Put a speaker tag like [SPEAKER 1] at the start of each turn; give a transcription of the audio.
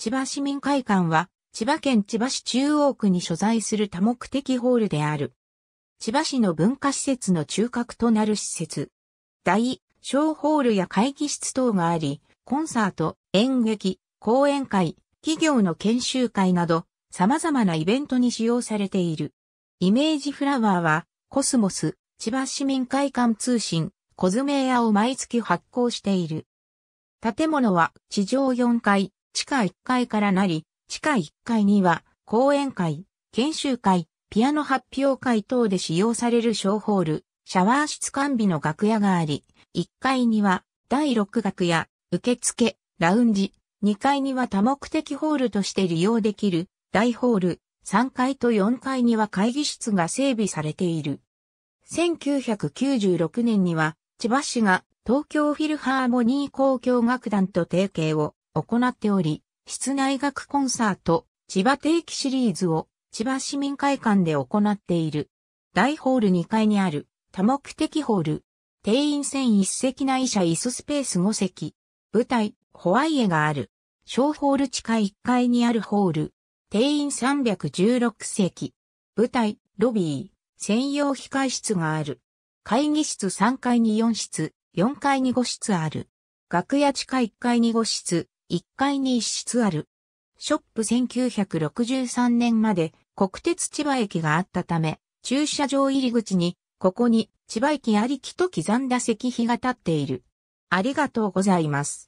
[SPEAKER 1] 千葉市民会館は、千葉県千葉市中央区に所在する多目的ホールである。千葉市の文化施設の中核となる施設。大、小ホールや会議室等があり、コンサート、演劇、講演会、企業の研修会など、様々なイベントに使用されている。イメージフラワーは、コスモス、千葉市民会館通信、コズメ屋を毎月発行している。建物は地上4階、地下1階からなり、地下1階には講演会、研修会、ピアノ発表会等で使用される小ホール、シャワー室完備の楽屋があり、1階には第6楽屋、受付、ラウンジ、2階には多目的ホールとして利用できる大ホール、3階と4階には会議室が整備されている。1996年には千葉市が東京フィルハーモニー交響楽団と提携を行っており、室内楽コンサート、千葉定期シリーズを千葉市民会館で行っている。大ホール2階にある多目的ホール。定員1001席内社椅子スペース5席。舞台、ホワイエがある。小ホール地下1階にあるホール。定員316席。舞台、ロビー、専用控室がある。会議室3階に4室、4階に5室ある。楽屋地下1階に5室、1階に一室ある。ショップ1963年まで国鉄千葉駅があったため、駐車場入り口に、ここに千葉駅ありきと刻んだ石碑が立っている。ありがとうございます。